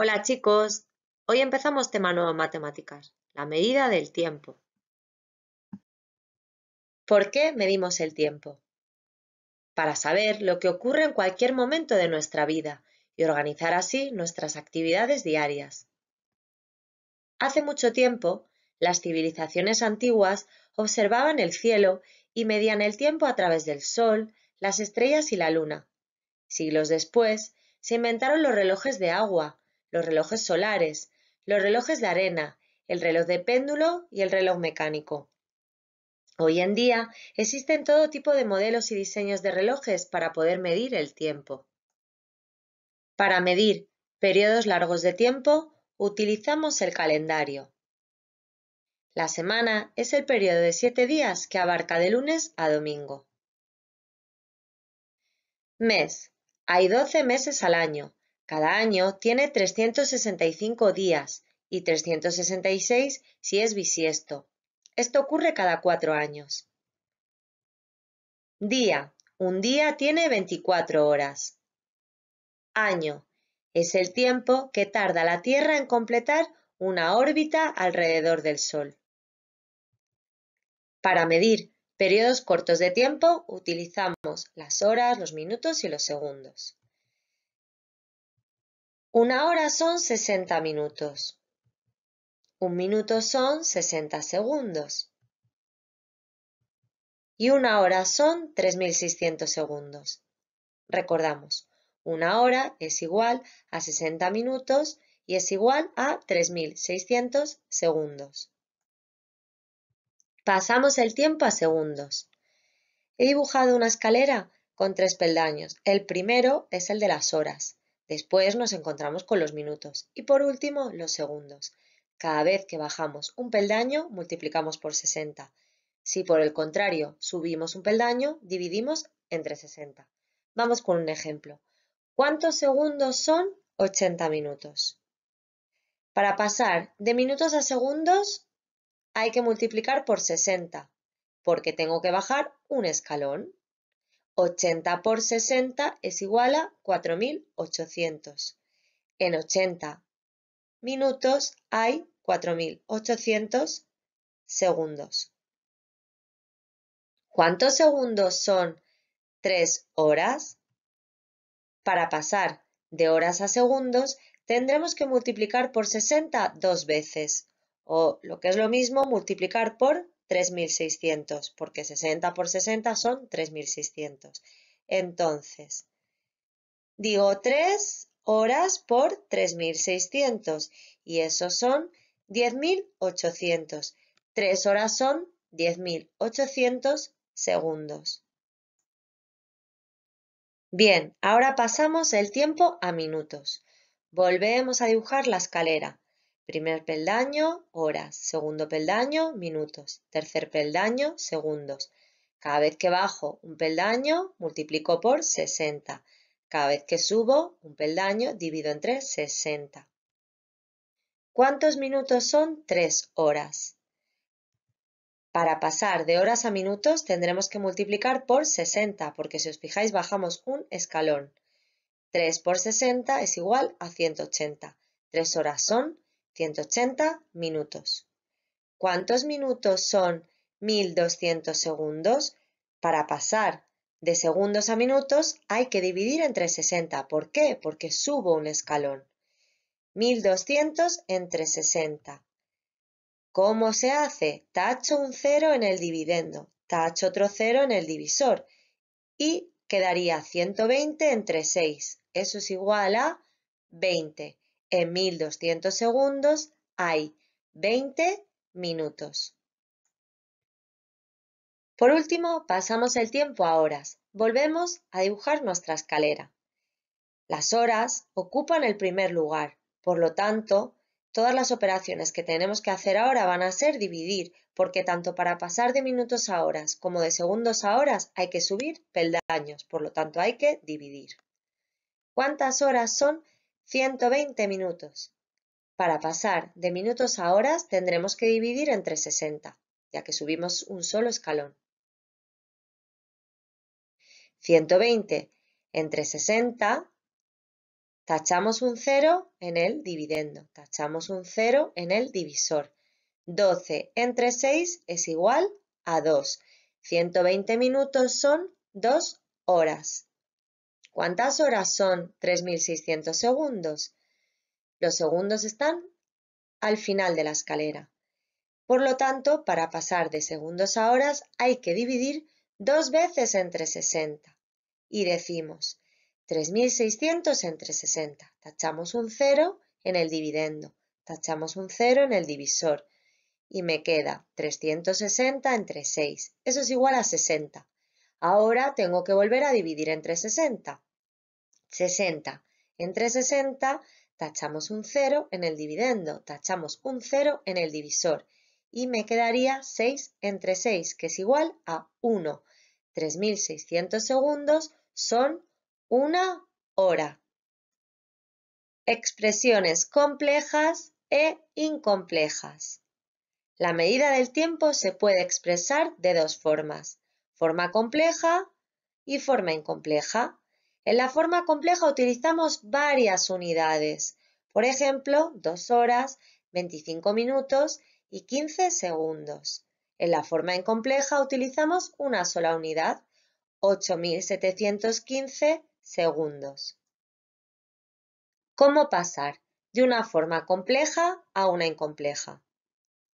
Hola chicos, hoy empezamos tema nuevo en matemáticas, la medida del tiempo. ¿Por qué medimos el tiempo? Para saber lo que ocurre en cualquier momento de nuestra vida y organizar así nuestras actividades diarias. Hace mucho tiempo, las civilizaciones antiguas observaban el cielo y medían el tiempo a través del sol, las estrellas y la luna. Siglos después, se inventaron los relojes de agua, los relojes solares, los relojes de arena, el reloj de péndulo y el reloj mecánico. Hoy en día existen todo tipo de modelos y diseños de relojes para poder medir el tiempo. Para medir periodos largos de tiempo utilizamos el calendario. La semana es el periodo de siete días que abarca de lunes a domingo. Mes. Hay 12 meses al año, cada año tiene 365 días y 366 si es bisiesto. Esto ocurre cada cuatro años. Día. Un día tiene 24 horas. Año. Es el tiempo que tarda la Tierra en completar una órbita alrededor del Sol. Para medir periodos cortos de tiempo utilizamos las horas, los minutos y los segundos. Una hora son 60 minutos. Un minuto son 60 segundos. Y una hora son 3.600 segundos. Recordamos, una hora es igual a 60 minutos y es igual a 3.600 segundos. Pasamos el tiempo a segundos. He dibujado una escalera con tres peldaños. El primero es el de las horas, Después nos encontramos con los minutos y por último los segundos. Cada vez que bajamos un peldaño multiplicamos por 60. Si por el contrario subimos un peldaño, dividimos entre 60. Vamos con un ejemplo. ¿Cuántos segundos son 80 minutos? Para pasar de minutos a segundos hay que multiplicar por 60, porque tengo que bajar un escalón. 80 por 60 es igual a 4.800. En 80 minutos hay 4.800 segundos. ¿Cuántos segundos son 3 horas? Para pasar de horas a segundos tendremos que multiplicar por 60 dos veces o, lo que es lo mismo, multiplicar por 3.600, porque 60 por 60 son 3.600. Entonces, digo 3 horas por 3.600 y eso son 10.800. 3 horas son 10.800 segundos. Bien, ahora pasamos el tiempo a minutos. Volvemos a dibujar la escalera. Primer peldaño, horas. Segundo peldaño, minutos. Tercer peldaño, segundos. Cada vez que bajo un peldaño, multiplico por 60. Cada vez que subo un peldaño, divido entre 60. ¿Cuántos minutos son 3 horas? Para pasar de horas a minutos tendremos que multiplicar por 60, porque si os fijáis bajamos un escalón. 3 por 60 es igual a 180. 3 horas son 180 minutos. ¿Cuántos minutos son 1200 segundos? Para pasar de segundos a minutos hay que dividir entre 60. ¿Por qué? Porque subo un escalón. 1200 entre 60. ¿Cómo se hace? Tacho un cero en el dividendo, tacho otro cero en el divisor y quedaría 120 entre 6. Eso es igual a 20. En 1.200 segundos hay 20 minutos. Por último, pasamos el tiempo a horas. Volvemos a dibujar nuestra escalera. Las horas ocupan el primer lugar, por lo tanto, todas las operaciones que tenemos que hacer ahora van a ser dividir, porque tanto para pasar de minutos a horas como de segundos a horas hay que subir peldaños, por lo tanto hay que dividir. ¿Cuántas horas son 120 minutos. Para pasar de minutos a horas tendremos que dividir entre 60, ya que subimos un solo escalón. 120 entre 60, tachamos un 0 en el dividendo, tachamos un 0 en el divisor. 12 entre 6 es igual a 2. 120 minutos son 2 horas. ¿Cuántas horas son 3.600 segundos? Los segundos están al final de la escalera. Por lo tanto, para pasar de segundos a horas hay que dividir dos veces entre 60. Y decimos 3.600 entre 60. Tachamos un 0 en el dividendo, tachamos un cero en el divisor y me queda 360 entre 6. Eso es igual a 60. Ahora tengo que volver a dividir entre 60. 60. Entre 60 tachamos un 0 en el dividendo, tachamos un 0 en el divisor y me quedaría 6 entre 6, que es igual a 1. 3.600 segundos son una hora. Expresiones complejas e incomplejas. La medida del tiempo se puede expresar de dos formas, forma compleja y forma incompleja. En la forma compleja utilizamos varias unidades, por ejemplo, 2 horas, 25 minutos y 15 segundos. En la forma incompleja utilizamos una sola unidad, 8.715 segundos. ¿Cómo pasar de una forma compleja a una incompleja?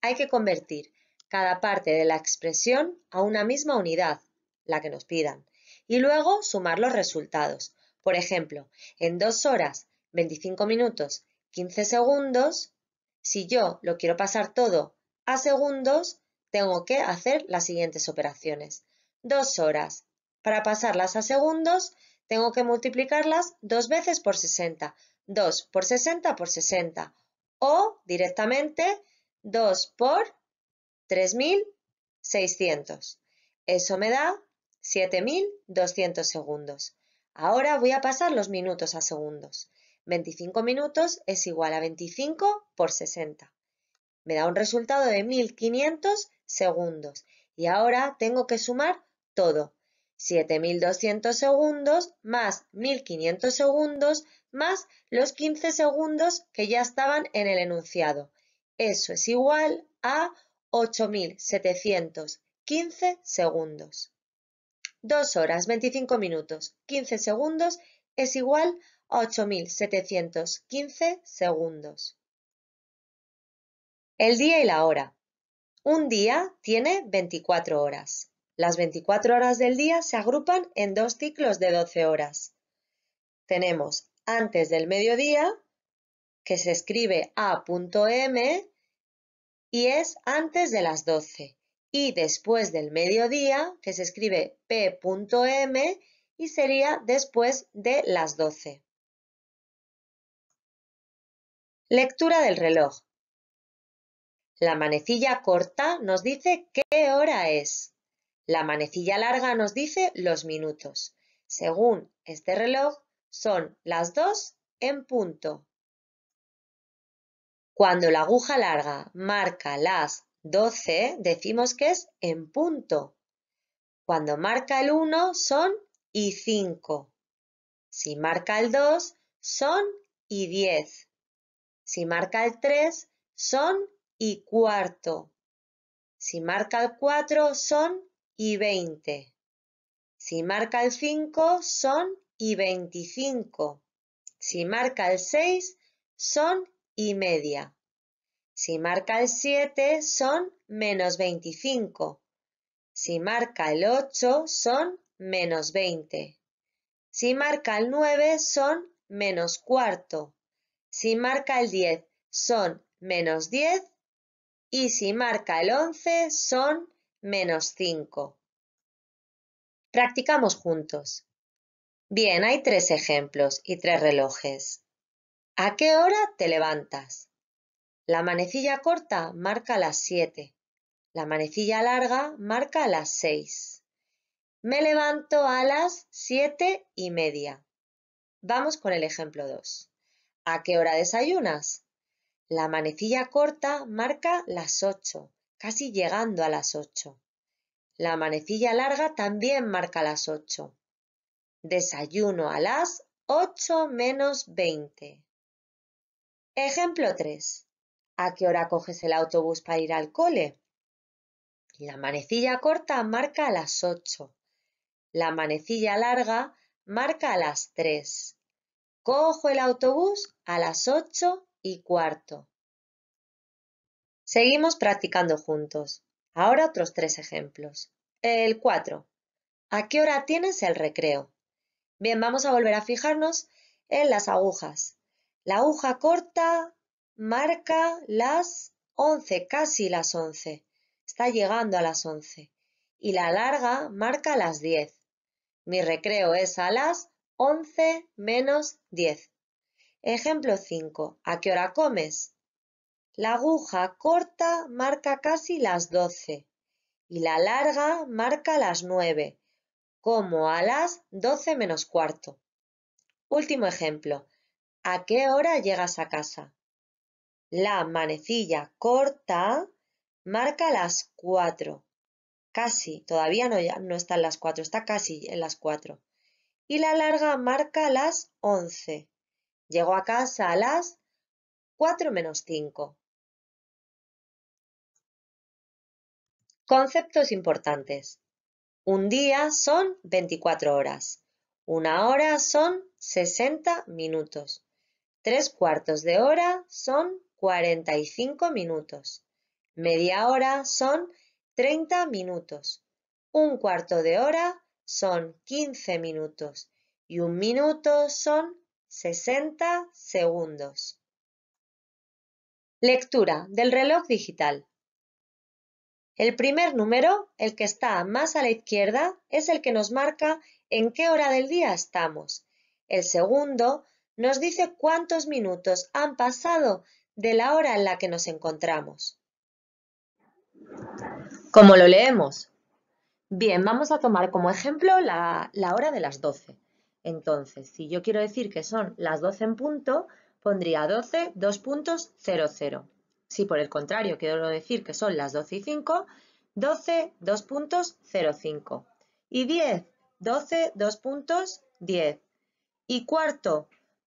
Hay que convertir cada parte de la expresión a una misma unidad, la que nos pidan, y luego sumar los resultados. Por ejemplo, en 2 horas, 25 minutos, 15 segundos, si yo lo quiero pasar todo a segundos, tengo que hacer las siguientes operaciones. 2 horas. Para pasarlas a segundos, tengo que multiplicarlas dos veces por 60. 2 por 60 por 60. O directamente 2 por 3.600. Eso me da 7.200 segundos. Ahora voy a pasar los minutos a segundos. 25 minutos es igual a 25 por 60. Me da un resultado de 1.500 segundos. Y ahora tengo que sumar todo. 7.200 segundos más 1.500 segundos más los 15 segundos que ya estaban en el enunciado. Eso es igual a 8715 segundos. 2 horas, 25 minutos, 15 segundos es igual a 8.715 segundos. El día y la hora. Un día tiene 24 horas. Las 24 horas del día se agrupan en dos ciclos de 12 horas. Tenemos antes del mediodía, que se escribe A.M, y es antes de las 12 y después del mediodía, que se escribe p.m y sería después de las 12. Lectura del reloj. La manecilla corta nos dice qué hora es. La manecilla larga nos dice los minutos. Según este reloj, son las 2 en punto. Cuando la aguja larga marca las 12, decimos que es en punto. Cuando marca el 1 son y 5. Si marca el 2 son y 10. Si marca el 3 son y cuarto. Si marca el 4 son y 20. Si marca el 5 son y 25. Si marca el 6 son y media. Si marca el 7 son menos 25. Si marca el 8 son menos 20. Si marca el 9 son menos cuarto. Si marca el 10 son menos 10. Y si marca el 11 son menos 5. Practicamos juntos. Bien, hay tres ejemplos y tres relojes. ¿A qué hora te levantas? La manecilla corta marca las 7. La manecilla larga marca las 6. Me levanto a las 7 y media. Vamos con el ejemplo 2. ¿A qué hora desayunas? La manecilla corta marca las 8, casi llegando a las 8. La manecilla larga también marca las 8. Desayuno a las 8 menos 20. Ejemplo 3. ¿A qué hora coges el autobús para ir al cole? La manecilla corta marca a las 8. La manecilla larga marca a las 3. Cojo el autobús a las 8 y cuarto. Seguimos practicando juntos. Ahora otros tres ejemplos. El 4. ¿A qué hora tienes el recreo? Bien, vamos a volver a fijarnos en las agujas. La aguja corta marca las 11, casi las 11. Está llegando a las 11. Y la larga marca las 10. Mi recreo es a las 11 menos 10. Ejemplo 5. ¿A qué hora comes? La aguja corta marca casi las 12. Y la larga marca las 9. Como a las 12 menos cuarto. Último ejemplo. ¿A qué hora llegas a casa? La manecilla corta marca las cuatro. Casi, todavía no, está no están las cuatro, está casi en las cuatro. Y la larga marca las once. Llego a casa a las cuatro menos cinco. Conceptos importantes. Un día son 24 horas. Una hora son 60 minutos. Tres cuartos de hora son 45 minutos, media hora son 30 minutos, un cuarto de hora son 15 minutos y un minuto son 60 segundos. Lectura del reloj digital. El primer número, el que está más a la izquierda, es el que nos marca en qué hora del día estamos. El segundo nos dice cuántos minutos han pasado de la hora en la que nos encontramos. ¿Cómo lo leemos? Bien, vamos a tomar como ejemplo la, hora de las 12. Entonces, si yo quiero decir que son las 12 en punto, pondría 12, 2.00. Si por el contrario quiero decir que son las 12 y 5, 12, 2.05. Y 10, 12, 2.10. Y cuarto,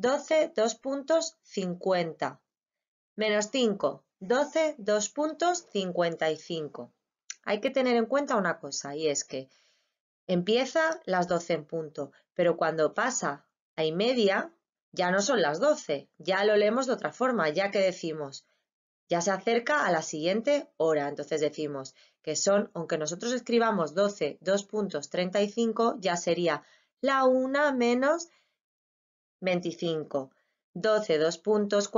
12, 2.50. puntos, Menos 5, 12, 2.55. puntos, Hay que tener en cuenta una cosa y es que empieza las 12 en punto, pero cuando pasa a y media ya no son las 12, ya lo leemos de otra forma, ya que decimos ya se acerca a la siguiente hora. Entonces decimos que son, aunque nosotros escribamos 12, 35, ya sería la 1 menos 25, 12, 2 puntos,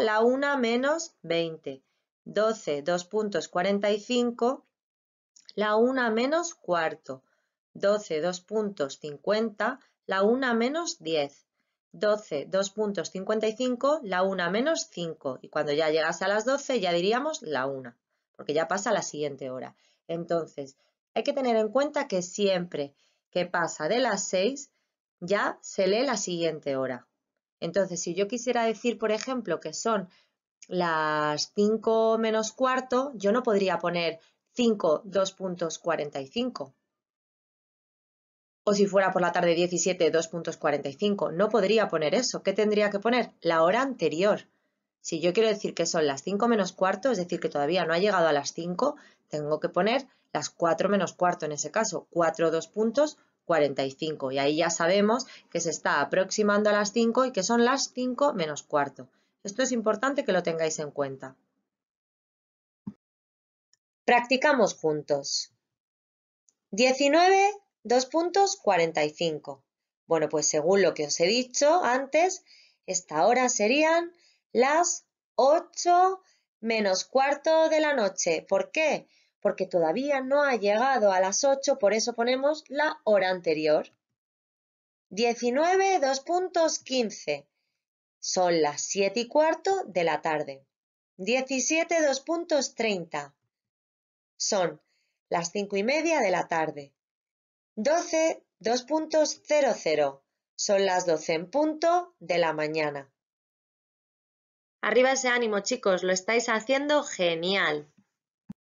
la 1 menos 20. 12, 2 puntos, la 1 menos cuarto. 12, 2 puntos, la 1 menos 10. 12, 2 puntos 55, la 1 menos 5. Y cuando ya llegas a las 12 ya diríamos la 1, porque ya pasa la siguiente hora. Entonces, hay que tener en cuenta que siempre que pasa de las 6 ya se lee la siguiente hora. Entonces, si yo quisiera decir, por ejemplo, que son las 5 menos cuarto, yo no podría poner 5, 2.45. O si fuera por la tarde 17, 2.45. No podría poner eso. ¿Qué tendría que poner? La hora anterior. Si yo quiero decir que son las 5 menos cuarto, es decir, que todavía no ha llegado a las 5, tengo que poner las 4 menos cuarto en ese caso. 4, 2 puntos, 45. Y ahí ya sabemos que se está aproximando a las 5 y que son las 5 menos cuarto. Esto es importante que lo tengáis en cuenta. Practicamos juntos. 19, 2 puntos, 45. Bueno, pues según lo que os he dicho antes, esta hora serían las 8 menos cuarto de la noche. ¿Por qué? porque todavía no ha llegado a las 8, por eso ponemos la hora anterior. 19, Son las 7 y cuarto de la tarde. 17, Son las 5 y media de la tarde. 12, Son las 12 en punto de la mañana. Arriba ese ánimo, chicos, lo estáis haciendo genial.